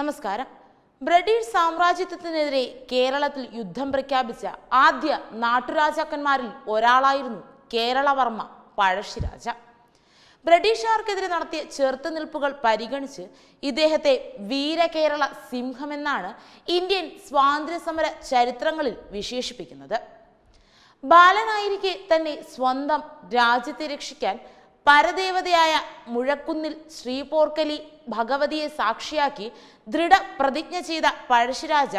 നമസ്കാരം ബ്രിട്ടീഷ് സാമ്രാജ്യത്വത്തിനെതിരെ കേരളത്തിൽ യുദ്ധം പ്രഖ്യാപിച്ച ആദ്യ നാട്ടുരാജാക്കന്മാരിൽ ഒരാളായിരുന്നു കേരളവർമ്മ പഴശ്ശിരാജ ബ്രിട്ടീഷുകാർക്കെതിരെ നടത്തിയ ചെറുത്തുനിൽപ്പുകൾ പരിഗണിച്ച് ഇദ്ദേഹത്തെ വീരകേരള സിംഹമെന്നാണ് ഇന്ത്യൻ സ്വാതന്ത്ര്യസമര ചരിത്രങ്ങളിൽ വിശേഷിപ്പിക്കുന്നത് ബാലനായിരിക്കെ തന്നെ സ്വന്തം രാജ്യത്തെ രക്ഷിക്കാൻ പരദേവതയായ മുഴക്കുന്നിൽ ശ്രീപോർക്കലി ഭഗവതിയെ സാക്ഷിയാക്കി ദൃഢപ്രതിജ്ഞ ചെയ്ത പഴശ്ശിരാജ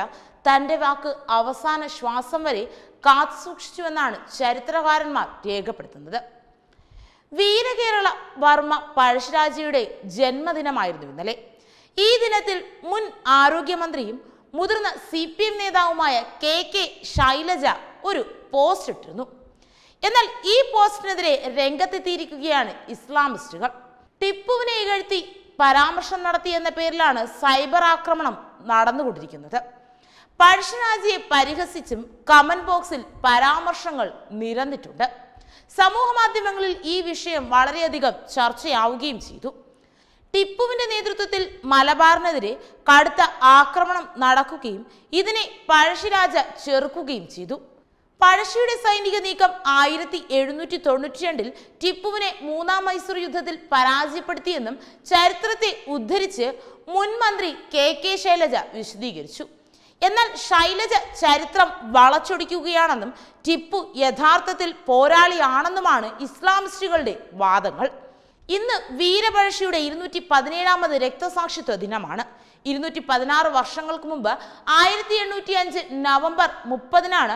തൻ്റെ വാക്ക് അവസാന ശ്വാസം വരെ കാത്തുസൂക്ഷിച്ചുവെന്നാണ് ചരിത്രകാരന്മാർ രേഖപ്പെടുത്തുന്നത് വീരകേരള വർമ്മ പഴശ്ശിരാജയുടെ ജന്മദിനമായിരുന്നു ഇന്നലെ ഈ ദിനത്തിൽ മുൻ ആരോഗ്യമന്ത്രിയും മുതിർന്ന സി പി എം നേതാവുമായ കെ കെ ശൈലജ ഒരു പോസ്റ്റ് ഇട്ടിരുന്നു എന്നാൽ ഈ പോസ്റ്റിനെതിരെ രംഗത്തെത്തിയിരിക്കുകയാണ് ഇസ്ലാമിസ്റ്റുകൾ ടിപ്പുവിനെ ഇകഴ്ത്തി പരാമർശം നടത്തി എന്ന പേരിലാണ് സൈബർ ആക്രമണം നടന്നുകൊണ്ടിരിക്കുന്നത് പഴശ്ശിരാജിയെ പരിഹസിച്ചും കമന്റ് ബോക്സിൽ പരാമർശങ്ങൾ നിരന്നിട്ടുണ്ട് സമൂഹ മാധ്യമങ്ങളിൽ ഈ വിഷയം വളരെയധികം ചർച്ചയാവുകയും ചെയ്തു ടിപ്പുവിന്റെ നേതൃത്വത്തിൽ മലബാറിനെതിരെ കടുത്ത ആക്രമണം നടക്കുകയും ഇതിനെ പഴശ്ശിരാജ ചെറുക്കുകയും ചെയ്തു പഴശ്ശിയുടെ സൈനിക നീക്കം ആയിരത്തി എഴുന്നൂറ്റി രണ്ടിൽ ടിപ്പുവിനെ മൂന്നാം മൈസൂർ യുദ്ധത്തിൽ പരാജയപ്പെടുത്തിയെന്നും ചരിത്രത്തെ ഉദ്ധരിച്ച് മുൻ മന്ത്രി കെ കെ ശൈലജ വിശദീകരിച്ചു എന്നാൽ ശൈലജ ചരിത്രം വളച്ചൊടിക്കുകയാണെന്നും ടിപ്പു യഥാർത്ഥത്തിൽ പോരാളിയാണെന്നുമാണ് ഇസ്ലാമിസ്റ്റുകളുടെ വാദങ്ങൾ ഇന്ന് വീരപഴശ്ശിയുടെ ഇരുന്നൂറ്റി പതിനേഴാമത് രക്തസാക്ഷിത്വ ദിനമാണ് ഇരുന്നൂറ്റി പതിനാറ് വർഷങ്ങൾക്ക് മുമ്പ് ആയിരത്തി എണ്ണൂറ്റി അഞ്ച് നവംബർ മുപ്പതിനാണ്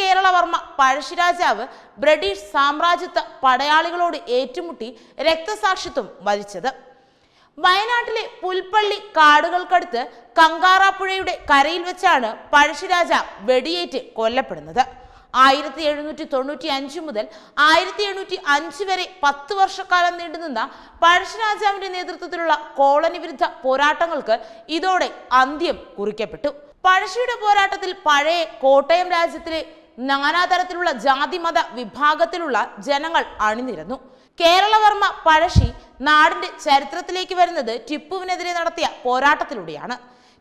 കേരളവർമ്മ പഴശ്ശിരാജാവ് ബ്രിട്ടീഷ് സാമ്രാജ്യത്വ പടയാളികളോട് ഏറ്റുമുട്ടി രക്തസാക്ഷിത്വം വരിച്ചത് വയനാട്ടിലെ പുൽപ്പള്ളി കാടുകൾക്കടുത്ത് കങ്കാറാപ്പുഴയുടെ കരയിൽ വെച്ചാണ് പഴശ്ശിരാജ വെടിയേറ്റ് കൊല്ലപ്പെടുന്നത് ആയിരത്തി എഴുന്നൂറ്റി തൊണ്ണൂറ്റി അഞ്ച് മുതൽ ആയിരത്തി എണ്ണൂറ്റി അഞ്ച് വരെ പത്ത് വർഷക്കാലം നീണ്ടുനിന്ന പഴശ്ശിരാജാവിന്റെ നേതൃത്വത്തിലുള്ള കോളനി വിരുദ്ധ പോരാട്ടങ്ങൾക്ക് ഇതോടെ അന്ത്യം കുറിക്കപ്പെട്ടു പഴശ്ശിയുടെ പോരാട്ടത്തിൽ പഴയ കോട്ടയം രാജ്യത്തിലെ നാനാതരത്തിലുള്ള ജാതിമത വിഭാഗത്തിലുള്ള ജനങ്ങൾ അണിനിരന്നു കേരളവർമ്മ പഴശ്ശി നാടിന്റെ ചരിത്രത്തിലേക്ക് വരുന്നത് ടിപ്പുവിനെതിരെ നടത്തിയ പോരാട്ടത്തിലൂടെയാണ്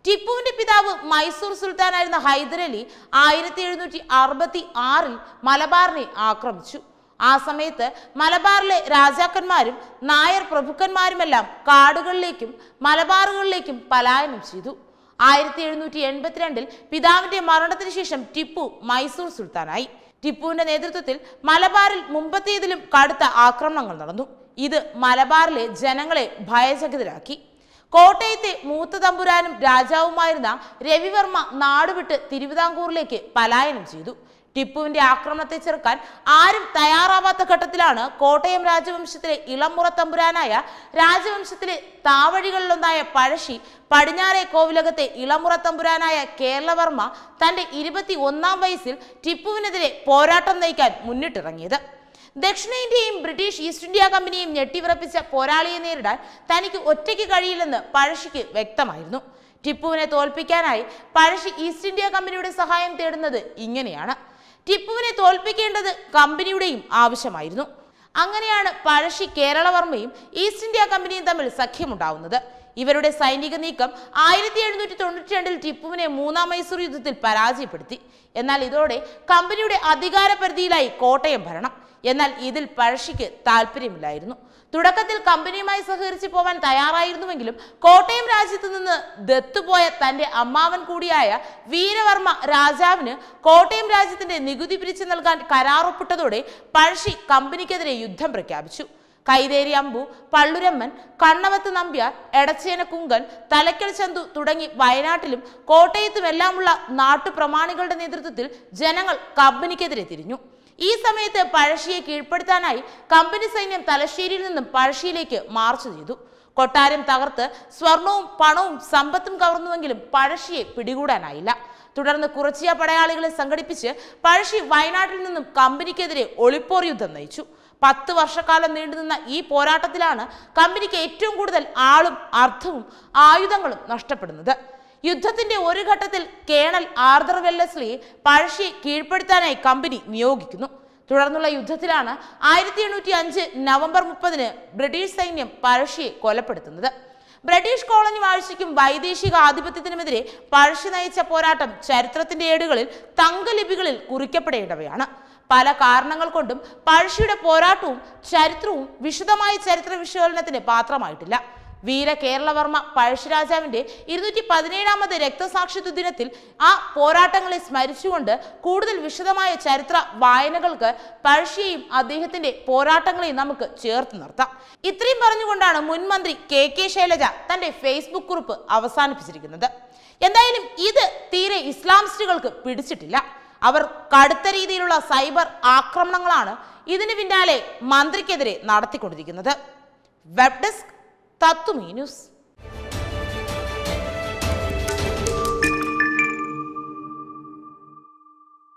ടിപ്പുവിന്റെ പിതാവ് മൈസൂർ സുൽത്താനായിരുന്ന ഹൈദരലി ആയിരത്തി എഴുന്നൂറ്റി അറുപത്തി ആറിൽ മലബാറിനെ ആക്രമിച്ചു ആ സമയത്ത് മലബാറിലെ രാജാക്കന്മാരും നായർ പ്രഭുക്കന്മാരുമെല്ലാം കാടുകളിലേക്കും മലബാറുകളിലേക്കും പലായനം ചെയ്തു ആയിരത്തി എഴുന്നൂറ്റി എൺപത്തിരണ്ടിൽ പിതാവിന്റെ മരണത്തിന് ശേഷം ടിപ്പു മൈസൂർ സുൽത്താനായി ടിപ്പുവിന്റെ നേതൃത്വത്തിൽ മലബാറിൽ മുമ്പത്തേതിലും കടുത്ത ആക്രമണങ്ങൾ നടന്നു ഇത് മലബാറിലെ ജനങ്ങളെ ഭയചകിതരാക്കി കോട്ടയത്തെ മൂത്ത തമ്പുരാനും രാജാവുമായിരുന്ന രവിവർമ്മ നാടുവിട്ട് തിരുവിതാംകൂറിലേക്ക് പലായനം ചെയ്തു ടിപ്പുവിന്റെ ആക്രമണത്തെ ചെറുക്കാൻ ആരും തയ്യാറാവാത്ത ഘട്ടത്തിലാണ് കോട്ടയം രാജവംശത്തിലെ ഇളമുറ തമ്പുരാനായ രാജവംശത്തിലെ താവഴികളിലൊന്നായ പഴശ്ശി പടിഞ്ഞാറെ കോവിലകത്തെ ഇളമുറ തമ്പുരാനായ കേരളവർമ്മ തന്റെ ഇരുപത്തി ഒന്നാം വയസ്സിൽ ടിപ്പുവിനെതിരെ പോരാട്ടം നയിക്കാൻ മുന്നിട്ടിറങ്ങിയത് ദക്ഷിണേന്ത്യയും ബ്രിട്ടീഷ് ഈസ്റ്റ് ഇന്ത്യ കമ്പനിയും ഞെട്ടിവിറപ്പിച്ച പോരാളിയെ നേരിടാൻ തനിക്ക് ഒറ്റയ്ക്ക് കഴിയില്ലെന്ന് പഴശ്ശിക്ക് വ്യക്തമായിരുന്നു ടിപ്പുവിനെ തോൽപ്പിക്കാനായി പഴശ്ശി ഈസ്റ്റ് ഇന്ത്യ കമ്പനിയുടെ സഹായം തേടുന്നത് ഇങ്ങനെയാണ് ടിപ്പുവിനെ തോൽപ്പിക്കേണ്ടത് കമ്പനിയുടെയും ആവശ്യമായിരുന്നു അങ്ങനെയാണ് പഴശ്ശി കേരളവർമ്മയും ഈസ്റ്റ് ഇന്ത്യ കമ്പനിയും തമ്മിൽ സഖ്യമുണ്ടാവുന്നത് ഇവരുടെ സൈനിക നീക്കം ആയിരത്തി എഴുന്നൂറ്റി തൊണ്ണൂറ്റി രണ്ടിൽ ടിപ്പുവിനെ മൂന്നാം മൈസൂർ യുദ്ധത്തിൽ പരാജയപ്പെടുത്തി എന്നാൽ ഇതോടെ കമ്പനിയുടെ പരിധിയിലായി കോട്ടയം ഭരണം എന്നാൽ ഇതിൽ പഴശ്ശിക്ക് താല്പര്യമില്ലായിരുന്നു തുടക്കത്തിൽ കമ്പനിയുമായി സഹകരിച്ച് പോവാൻ തയ്യാറായിരുന്നുവെങ്കിലും കോട്ടയം രാജ്യത്ത് നിന്ന് ദത്തുപോയ തന്റെ അമ്മാവൻ കൂടിയായ വീരവർമ്മ രാജാവിന് കോട്ടയം രാജ്യത്തിന്റെ നികുതി പിരിച്ചു നൽകാൻ കരാറൊപ്പിട്ടതോടെ പഴശ്ശി കമ്പനിക്കെതിരെ യുദ്ധം പ്രഖ്യാപിച്ചു കൈതേരി അമ്പു പള്ളുരമ്മൻ കണ്ണവത്ത് നമ്പ്യാർ എടച്ചേന കുങ്കൻ തലക്കൽ ചന്തു തുടങ്ങി വയനാട്ടിലും കോട്ടയത്തുമെല്ലാമുള്ള നാട്ടുപ്രമാണികളുടെ നേതൃത്വത്തിൽ ജനങ്ങൾ കമ്പനിക്കെതിരെ തിരിഞ്ഞു ഈ സമയത്ത് പഴശ്ശിയെ കീഴ്പ്പെടുത്താനായി കമ്പനി സൈന്യം തലശ്ശേരിയിൽ നിന്നും പഴശ്ശിയിലേക്ക് മാർച്ച് ചെയ്തു കൊട്ടാരം തകർത്ത് സ്വർണവും പണവും സമ്പത്തും കവർന്നുവെങ്കിലും പഴശ്ശിയെ പിടികൂടാനായില്ല തുടർന്ന് കുറച്ചിയ പടയാളികളെ സംഘടിപ്പിച്ച് പഴശ്ശി വയനാട്ടിൽ നിന്നും കമ്പനിക്കെതിരെ ഒളിപ്പോർ യുദ്ധം നയിച്ചു പത്ത് വർഷക്കാലം നീണ്ടുനിന്ന ഈ പോരാട്ടത്തിലാണ് കമ്പനിക്ക് ഏറ്റവും കൂടുതൽ ആളും അർത്ഥവും ആയുധങ്ങളും നഷ്ടപ്പെടുന്നത് യുദ്ധത്തിന്റെ ഒരു ഘട്ടത്തിൽ കേണൽ ആർദർ വെല്ലസ്ലി പഴശ്ശിയെ കീഴ്പ്പെടുത്താനായി കമ്പനി നിയോഗിക്കുന്നു തുടർന്നുള്ള യുദ്ധത്തിലാണ് ആയിരത്തി എണ്ണൂറ്റി അഞ്ച് നവംബർ മുപ്പതിന് ബ്രിട്ടീഷ് സൈന്യം പഴശ്ശിയെ കൊലപ്പെടുത്തുന്നത് ബ്രിട്ടീഷ് കോളനി വാഴ്ചയ്ക്കും വൈദേശിക ആധിപത്യത്തിനുമെതിരെ പഴശ്ശി നയിച്ച പോരാട്ടം ചരിത്രത്തിന്റെ ഏടുകളിൽ തങ്കലിപികളിൽ കുറിക്കപ്പെടേണ്ടവയാണ് പല കാരണങ്ങൾ കൊണ്ടും പഴശ്ശിയുടെ പോരാട്ടവും ചരിത്രവും വിശദമായ ചരിത്ര വിശകലനത്തിന് പാത്രമായിട്ടില്ല വീര കേരളവർമ്മ പഴശ്ശിരാജാവിൻ്റെ ഇരുന്നൂറ്റി പതിനേഴാമത് രക്തസാക്ഷിത്വ ദിനത്തിൽ ആ പോരാട്ടങ്ങളെ സ്മരിച്ചുകൊണ്ട് കൂടുതൽ വിശദമായ ചരിത്ര വായനകൾക്ക് പഴശ്ശിയെയും അദ്ദേഹത്തിന്റെ പോരാട്ടങ്ങളെയും നമുക്ക് ചേർത്ത് നിർത്താം ഇത്രയും പറഞ്ഞുകൊണ്ടാണ് മുൻമന്ത്രി കെ കെ ശൈലജ തന്റെ ഫേസ്ബുക്ക് കുറിപ്പ് അവസാനിപ്പിച്ചിരിക്കുന്നത് എന്തായാലും ഇത് തീരെ ഇസ്ലാമിസ്റ്റുകൾക്ക് പിടിച്ചിട്ടില്ല അവർ കടുത്ത രീതിയിലുള്ള സൈബർ ആക്രമണങ്ങളാണ് ഇതിന് പിന്നാലെ മന്ത്രിക്കെതിരെ നടത്തിക്കൊണ്ടിരിക്കുന്നത് വെബ് ഡെസ്ക് Tato menos